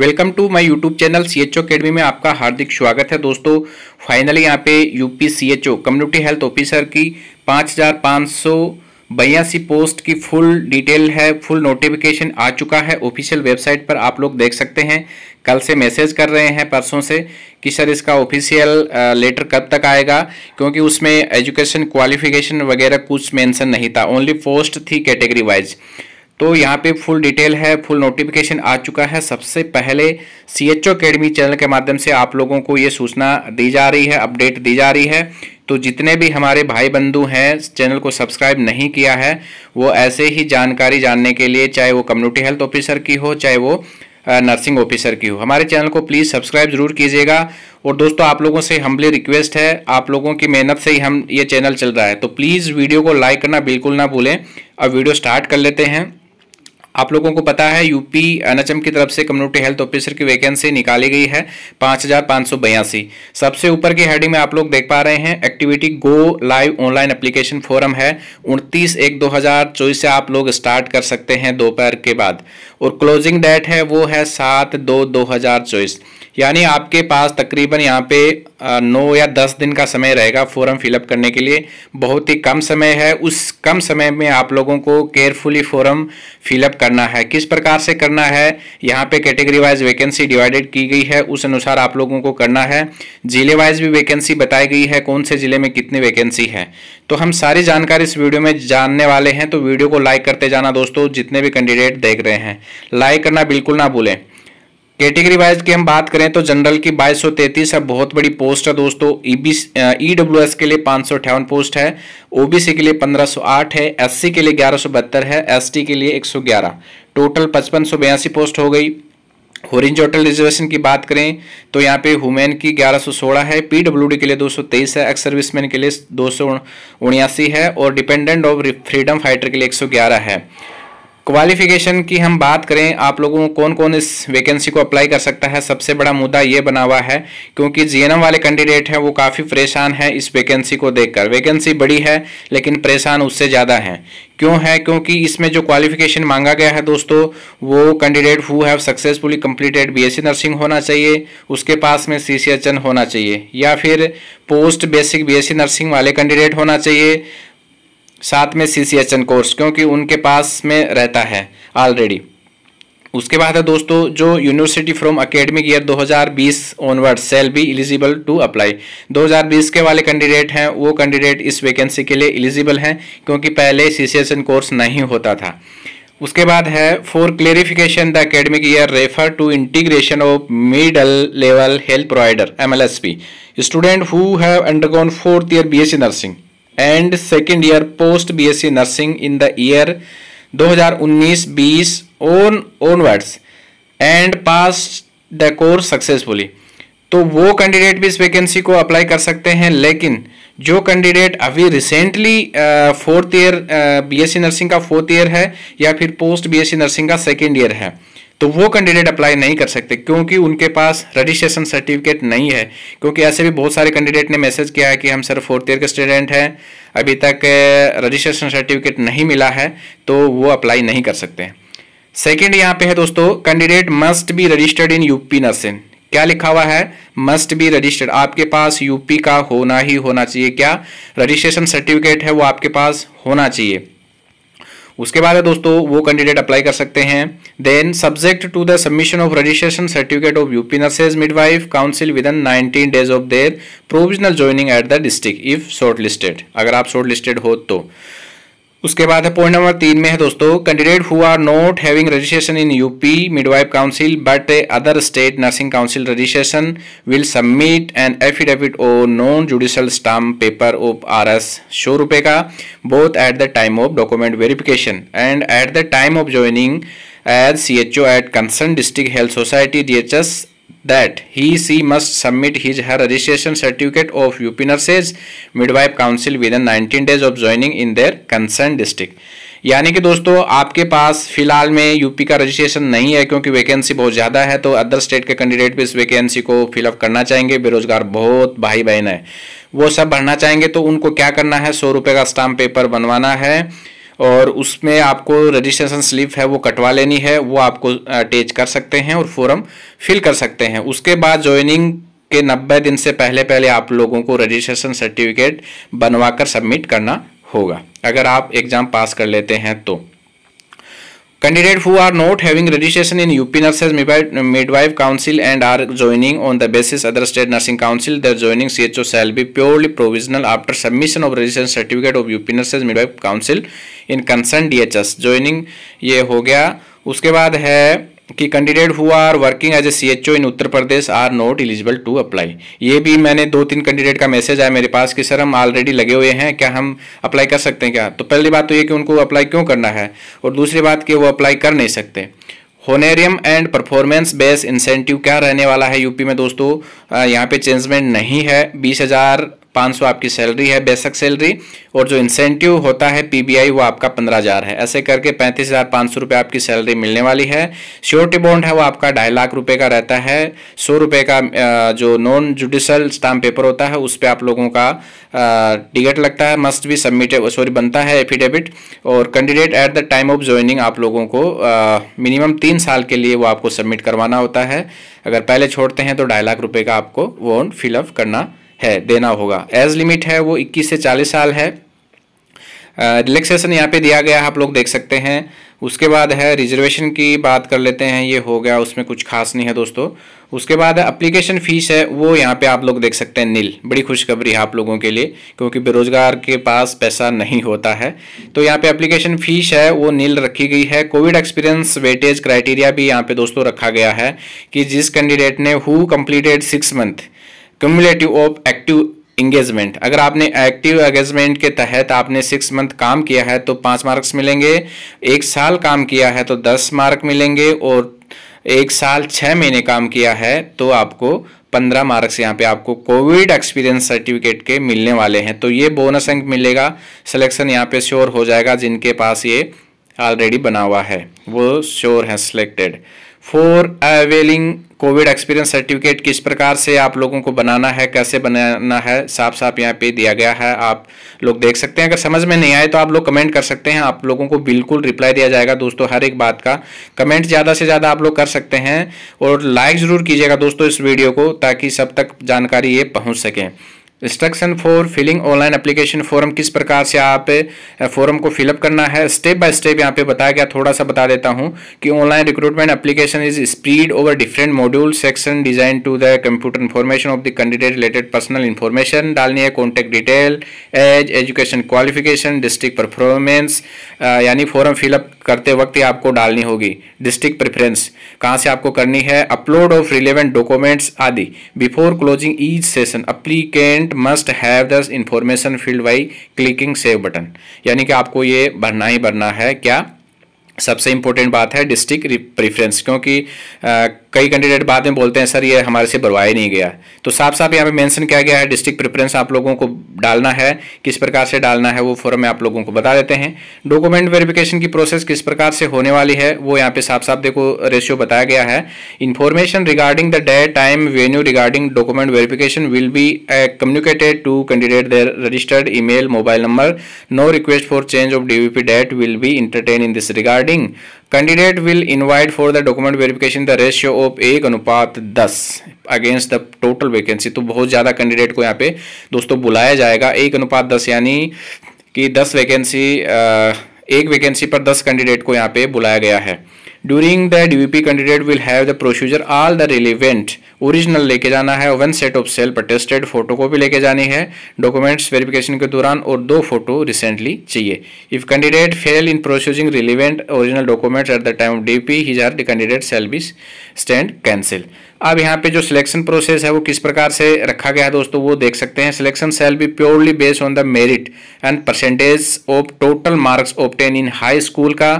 Welcome to my YouTube channel C H academy में आपका हार्दिक स्वागत है दोस्तों फाइनली यहाँ पे UP C H O community health officer की पाँच हज़ार पाँच सौ बयासी पोस्ट की फुल डिटेल है फुल नोटिफिकेशन आ चुका है ऑफिशियल वेबसाइट पर आप लोग देख सकते हैं कल से मैसेज कर रहे हैं परसों से कि सर इसका ऑफिशियल लेटर कब तक आएगा क्योंकि उसमें एजुकेशन क्वालिफिकेशन वगैरह कुछ मेंशन नहीं था ओनली पोस्ट थी कैटेगरी वाइज तो यहाँ पे फुल डिटेल है फुल नोटिफिकेशन आ चुका है सबसे पहले C H O academy channel के माध्यम से आप लोगों को ये सूचना दी जा रही है अपडेट दी जा रही है तो जितने भी हमारे भाई बंधु हैं चैनल को सब्सक्राइब नहीं किया है वो ऐसे ही जानकारी जानने के लिए चाहे वो कम्युनिटी हेल्थ ऑफिसर की हो चाहे वो नर्सिंग ऑफिसर की हो हमारे चैनल को प्लीज़ सब्सक्राइब ज़रूर कीजिएगा और दोस्तों आप लोगों से हमले रिक्वेस्ट है आप लोगों की मेहनत से ही हम ये चैनल चल रहा है तो प्लीज़ वीडियो को लाइक करना बिल्कुल ना भूलें अब वीडियो स्टार्ट कर लेते हैं आप लोगों को पता है यूपी एनएचएम की तरफ से कम्युनिटी हेल्थ ऑफिसर की वैकेंसी निकाली गई है पाँच सबसे ऊपर की हेडिंग में आप लोग देख पा रहे हैं activity go live online application form है उनतीस एक दो से आप लोग स्टार्ट कर सकते हैं दोपहर के बाद और क्लोजिंग डेट है वो है सात दो दो यानी आपके पास तकरीबन यहाँ पे नौ या दस दिन का समय रहेगा फॉर्म फिलअप करने के लिए बहुत ही कम समय है उस कम समय में आप लोगों को केयरफुली फॉर्म फिलअप कर करना है किस प्रकार से करना है यहाँ पे कैटेगरी वाइज वैकेंसी डिवाइडेड की गई है उस अनुसार आप लोगों को करना है जिले वाइज भी वैकेंसी बताई गई है कौन से जिले में कितनी वैकेंसी है तो हम सारी जानकारी इस वीडियो में जानने वाले हैं तो वीडियो को लाइक करते जाना दोस्तों जितने भी कैंडिडेट देख रहे हैं लाइक करना बिल्कुल ना भूलें कैटेगरी वाइज की हम बात करें तो जनरल की बाईस सौ तैतीस है बहुत बड़ी पोस्ट है दोस्तों ई डब्ल्यू एस के लिए पाँच सौ अठावन पोस्ट है ओबीसी के लिए पंद्रह सौ आठ है एससी के लिए ग्यारह सौ बहत्तर है एसटी के लिए एक सौ ग्यारह टोटल पचपन सौ बयासी पोस्ट हो गई हॉरिजॉटल रिजर्वेशन की बात करें तो यहाँ पे हुमेन की 1116 है पीडब्ल्यूडी के लिए 223 है एक्स सर्विसमैन के लिए दो है और डिपेंडेंट ऑफ फ्रीडम फाइटर के लिए 111 है क्वालिफिकेशन की हम बात करें आप लोगों को कौन कौन इस वैकेंसी को अप्लाई कर सकता है सबसे बड़ा मुद्दा ये बना हुआ है क्योंकि जीएनएम वाले कैंडिडेट हैं वो काफ़ी परेशान है इस वैकेंसी को देखकर वैकेंसी बड़ी है लेकिन परेशान उससे ज़्यादा है क्यों है क्योंकि इसमें जो क्वालिफिकेशन मांगा गया है दोस्तों वो candidate who have successfully completed B nursing होना चाहिए उसके पास में सी होना चाहिए या फिर पोस्ट बेसिक बी नर्सिंग वाले कैंडिडेट होना चाहिए साथ में C C H N course क्योंकि उनके पास में रहता है ऑलरेडी उसके बाद है दोस्तों जो university from academic year 2020 onward shall be eligible to apply 2020 के वाले कैंडिडेट हैं वो कैंडिडेट इस वैकेंसी के लिए एलिजिबल हैं क्योंकि पहले C C H N course नहीं होता था उसके बाद है for clarification the academic year refer to integration of middle level health provider M L S P student who have undergone fourth year B S C nursing and second year post BSc nursing in the year 2019-20 on onwards and pass the course successfully तो वो candidate भी इस vacancy को apply कर सकते हैं लेकिन जो कैंडिडेट अभी recently fourth year BSc nursing का फोर्थ ईयर है या फिर पोस्ट बीएससी नर्सिंग का सेकेंड ईयर है तो वो कैंडिडेट अप्लाई नहीं कर सकते क्योंकि उनके पास रजिस्ट्रेशन सर्टिफिकेट नहीं है क्योंकि ऐसे भी बहुत सारे कैंडिडेट ने मैसेज किया है कि हम सर फोर्थ ईयर के स्टूडेंट हैं अभी तक रजिस्ट्रेशन सर्टिफिकेट नहीं मिला है तो वो अप्लाई नहीं कर सकते सेकेंड यहाँ पे है दोस्तों candidate must be registered in UP nursing क्या लिखा हुआ है मस्ट बी रजिस्टर्ड आपके पास यूपी का होना ही होना चाहिए क्या रजिस्ट्रेशन सर्टिफिकेट है वो आपके पास होना चाहिए उसके बाद है दोस्तों वो कैंडिडेट अप्लाई कर सकते हैं then subject to the submission of registration certificate of UP nurses midwife council within nineteen days of their provisional joining at the district if shortlisted अगर आप शॉर्ट लिस्टेड हो तो उसके बाद है पॉइंट नंबर तीन में है दोस्तों candidate who are not having registration in UP midwife council but other state nursing council registration will submit an affidavit on non judicial stamp paper of R S सौ रुपये का both at the time of document verification and at the time of joining as C H O at concern district health society D H S that he she must submit his her registration certificate of UP Nurses Midwife Council within 19 days of joining in their concerned district यानी कि दोस्तों आपके पास फिलहाल में UP का registration नहीं है क्योंकि वैकेंसी बहुत ज़्यादा है तो अदर स्टेट के कैंडिडेट भी इस वैकेंसी को फिलअप करना चाहेंगे बेरोजगार बहुत भाई बहन है वो सब भरना चाहेंगे तो उनको क्या करना है सौ रुपये का स्टाम्प पेपर बनवाना है और उसमें आपको रजिस्ट्रेशन स्लिप है वो कटवा लेनी है वो आपको अटैच कर सकते हैं और फॉर्म फिल कर सकते हैं उसके बाद ज्वाइनिंग के नब्बे दिन से पहले पहले आप लोगों को रजिस्ट्रेशन सर्टिफिकेट बनवा कर सबमिट करना होगा अगर आप एग्ज़ाम पास कर लेते हैं तो Candidates who are not having registration in UP Nurses Midwife Council and are joining on the basis other state nursing council, their joining CHO shall be purely provisional after submission of registration certificate of UP Nurses Midwife Council in concerned DHS. Joining ये हो गया उसके बाद है कि candidate who are working as a C H O in Uttar Pradesh are not eligible to apply ये भी मैंने दो तीन कैंडिडेट का मैसेज आया मेरे पास कि सर हम ऑलरेडी लगे हुए हैं क्या हम अप्लाई कर सकते हैं क्या तो पहली बात तो ये कि उनको अप्लाई क्यों करना है और दूसरी बात कि वो अप्लाई कर नहीं सकते honorarium and performance base incentive क्या रहने वाला है यूपी में दोस्तों यहाँ पे चेंजमेंट नहीं है बीस हज़ार पाँच आपकी सैलरी है बेसिक सैलरी और जो इंसेंटिव होता है पीबीआई वो आपका पंद्रह हज़ार है ऐसे करके पैंतीस हज़ार पाँच सौ रुपये आपकी सैलरी मिलने वाली है श्योरिटी बॉन्ड है वो आपका ढाई लाख रुपये का रहता है सौ रुपये का जो नॉन जुडिशल स्टाम्प पेपर होता है उस पर आप लोगों का टिकट लगता है मस्ट भी सबमिटेड सॉरी बनता है एफिडेविट और candidate at the time of joining आप लोगों को मिनिमम तीन साल के लिए वो आपको सबमिट करवाना होता है अगर पहले छोड़ते हैं तो ढाई लाख रुपये का आपको वो फिलअप करना है देना होगा एज लिमिट है वो 21 से 40 साल है रिलैक्सेशन यहाँ पे दिया गया है आप लोग देख सकते हैं उसके बाद है रिजर्वेशन की बात कर लेते हैं ये हो गया उसमें कुछ खास नहीं है दोस्तों उसके बाद अप्लीकेशन फ़ीस है वो यहाँ पे आप लोग देख सकते हैं नील बड़ी खुशखबरी है आप लोगों के लिए क्योंकि बेरोज़गार के पास पैसा नहीं होता है तो यहाँ पे अप्लीकेशन फ़ीस है वो नील रखी गई है कोविड एक्सपीरियंस वेटेज क्राइटेरिया भी यहाँ पे दोस्तों रखा गया है कि जिस कैंडिडेट ने who completed six month cumulative of active engagement अगर आपने एक्टिव एंगेजमेंट के तहत आपने सिक्स मंथ काम किया है तो पाँच मार्क्स मिलेंगे एक साल काम किया है तो दस मार्क मिलेंगे और एक साल छः महीने काम किया है तो आपको पंद्रह मार्क्स यहाँ पे आपको कोविड एक्सपीरियंस सर्टिफिकेट के मिलने वाले हैं तो ये बोनस अंक मिलेगा सिलेक्शन यहाँ पे श्योर हो जाएगा जिनके पास ये ऑलरेडी बना हुआ है वो श्योर है selected for availing COVID experience certificate किस प्रकार से आप लोगों को बनाना है कैसे बनाना है साफ साफ यहाँ पे दिया गया है आप लोग देख सकते हैं अगर समझ में नहीं आए तो आप लोग कमेंट कर सकते हैं आप लोगों को बिल्कुल रिप्लाई दिया जाएगा दोस्तों हर एक बात का कमेंट ज़्यादा से ज़्यादा आप लोग कर सकते हैं और लाइक ज़रूर कीजिएगा दोस्तों इस वीडियो को ताकि सब तक जानकारी ये पहुँच सकें instruction for filling online application form किस प्रकार से आप फॉर्म को फिलअप करना है स्टेप बाय स्टेप यहाँ पे बताया गया थोड़ा सा बता देता हूँ कि online recruitment application is speed over different module section design to the computer information of the candidate related personal information डालनी है contact detail as education qualification district performance यानी फॉर्म फिलअप करते वक्त ही आपको डालनी होगी डिस्ट्रिक्ट प्रेफरेंस कहाँ से आपको करनी है अपलोड ऑफ रिलेवेंट डॉक्यूमेंट्स आदि before closing each session applicant patient must have the information field by clicking save button यानी कि आपको ये भरना ही भरना है क्या सबसे इंपॉर्टेंट बात है डिस्ट्रिक्ट प्रेफरेंस क्योंकि कई कैंडिडेट बाद में बोलते हैं सर ये हमारे से बनवाया नहीं गया तो साफ साफ यहाँ पे मेंशन किया गया है डिस्ट्रिक्ट प्रेफरेंस आप लोगों को डालना है किस प्रकार से डालना है वो फॉर्म में आप लोगों को बता देते हैं डॉक्यूमेंट वेरिफिकेशन की प्रोसेस किस प्रकार से होने वाली है वो यहाँ पे साफ साफ देखो रेशियो बताया गया है information regarding the day time venue regarding document verification will be communicated to candidate their registered e mobile number no request for change of DVP date will be entertain in this regarding candidate will invite for the document verification the ratio of एक अनुपात दस against the total vacancy तो बहुत ज़्यादा candidate को यहाँ पे दोस्तों बुलाया जाएगा एक अनुपात दस यानी कि दस वैकेंसी एक वैकेंसी पर दस कैंडिडेट को यहाँ पे बुलाया गया है during the DVP candidate will have the procedure all the relevant original लेके जाना है one set of self attested photo copy लेके जानी है डॉक्यूमेंट्स वेरिफिकेशन के दौरान और दो फोटो रिसेंटली चाहिए if candidate fail in proceeding relevant original documents at the time of D P his or the candidate self is stand cancel अब यहाँ पे जो सिलेक्शन प्रोसेस है वो किस प्रकार से रखा गया है दोस्तों वो देख सकते हैं सिलेक्शन सेल भी purely based on the merit and percentage of total marks obtained in high school का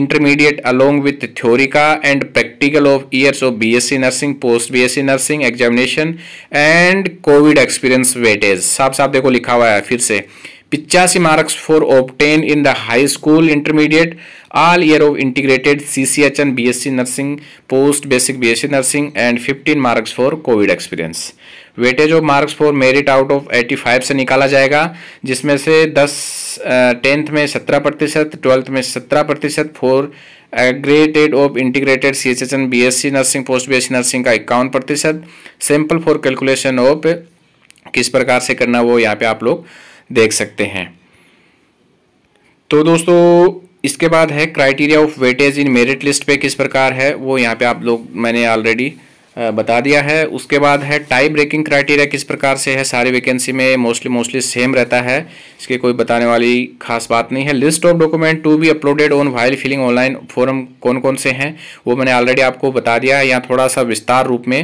इंटरमीडिएट अलोंग विथ थ्योरी का and practical of years of BSc nursing post BSc nursing examination and COVID experience weightage साफ साफ देखो लिखा हुआ है फिर से पिचासी marks for obtained in the high school intermediate all year of integrated CCH and BSc nursing, post basic BSc nursing and 15 marks for COVID experience weightage of marks for merit out of 85 से निकाला जाएगा जिसमें से 10 tenth में 17 प्रतिशत twelfth में 17 प्रतिशत for aggregated of integrated C H H N B S C nursing post B S C nursing का इक्यावन प्रतिशत सैम्पल फॉर कैलकुलेशन ऑफ किस प्रकार से करना वो यहाँ पे आप लोग देख सकते हैं तो दोस्तों इसके बाद है criteria of weightage in merit list पे किस प्रकार है वो यहाँ पे आप लोग मैंने ऑलरेडी बता दिया है उसके बाद है टाई ब्रेकिंग क्राइटेरिया किस प्रकार से है सारी वैकेंसी में मोस्टली मोस्टली सेम रहता है इसके कोई बताने वाली खास बात नहीं है list of document to be uploaded on while filling online form कौन कौन से हैं वो मैंने ऑलरेडी आपको बता दिया है यहाँ थोड़ा सा विस्तार रूप में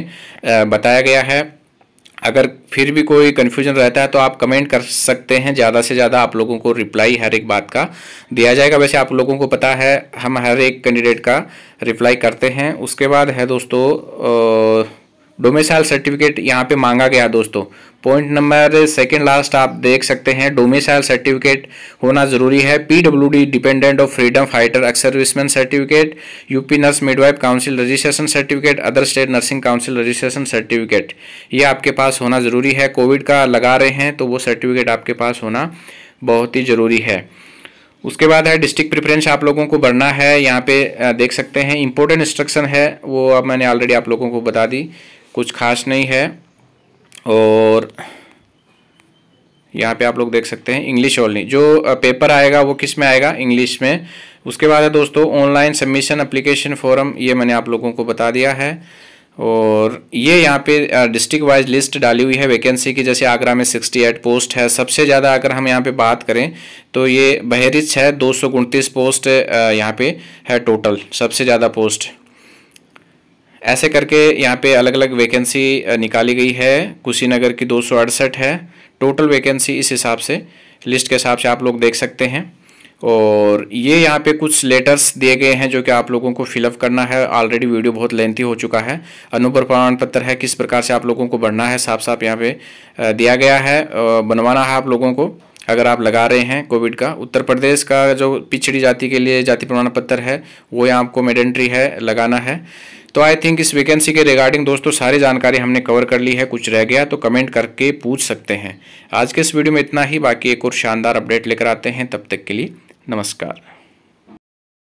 बताया गया है अगर फिर भी कोई कन्फ्यूजन रहता है तो आप कमेंट कर सकते हैं ज़्यादा से ज़्यादा आप लोगों को रिप्लाई हर एक बात का दिया जाएगा वैसे आप लोगों को पता है हम हर एक कैंडिडेट का रिप्लाई करते हैं उसके बाद है दोस्तों डोमिसाइल सर्टिफिकेट यहाँ पे मांगा गया दोस्तों पॉइंट नंबर सेकंड लास्ट आप देख सकते हैं डोमिसाइल सर्टिफिकेट होना जरूरी है PWD dependent of freedom fighter ex serviceman certificate UP nurse midwife council registration certificate other state nursing council registration certificate ये आपके पास होना ज़रूरी है कोविड का लगा रहे हैं तो वो सर्टिफिकेट आपके पास होना बहुत ही ज़रूरी है उसके बाद है डिस्ट्रिक्ट प्रेफरेंस आप लोगों को भरना है यहाँ पे देख सकते हैं इंपॉर्टेंट इंस्ट्रक्शन है वो अब मैंने ऑलरेडी आप लोगों को बता दी कुछ खास नहीं है और यहाँ पे आप लोग देख सकते हैं इंग्लिश ओनली जो पेपर आएगा वो किस में आएगा इंग्लिश में उसके बाद है दोस्तों ऑनलाइन सबमिशन अप्लीकेशन फॉरम ये मैंने आप लोगों को बता दिया है और ये यहाँ पे डिस्ट्रिक्ट वाइज लिस्ट डाली हुई है वैकेंसी की जैसे आगरा में 68 पोस्ट है सबसे ज़्यादा अगर हम यहाँ पे बात करें तो ये बहरिच है दो पोस्ट यहाँ पे है टोटल सबसे ज़्यादा पोस्ट ऐसे करके यहाँ पे अलग अलग वैकेंसी निकाली गई है कुशीनगर की दो है टोटल वैकेंसी इस हिसाब से लिस्ट के हिसाब से आप लोग देख सकते हैं और ये यहाँ पे कुछ लेटर्स दिए गए हैं जो कि आप लोगों को फिलअप करना है ऑलरेडी वीडियो बहुत लेंथी हो चुका है अनुपर प्रमाण पत्र है किस प्रकार से आप लोगों को बढ़ना है साफ साफ यहाँ पे दिया गया है बनवाना है आप लोगों को अगर आप लगा रहे हैं कोविड का उत्तर प्रदेश का जो पिछड़ी जाति के लिए जाति प्रमाण पत्र है वो यहाँ आपको मेडेंट्री है लगाना है तो आई थिंक इस वैकेंसी के रिगार्डिंग दोस्तों सारी जानकारी हमने कवर कर ली है कुछ रह गया तो कमेंट करके पूछ सकते हैं आज के इस वीडियो में इतना ही बाकी एक और शानदार अपडेट लेकर आते हैं तब तक के लिए नमस्कार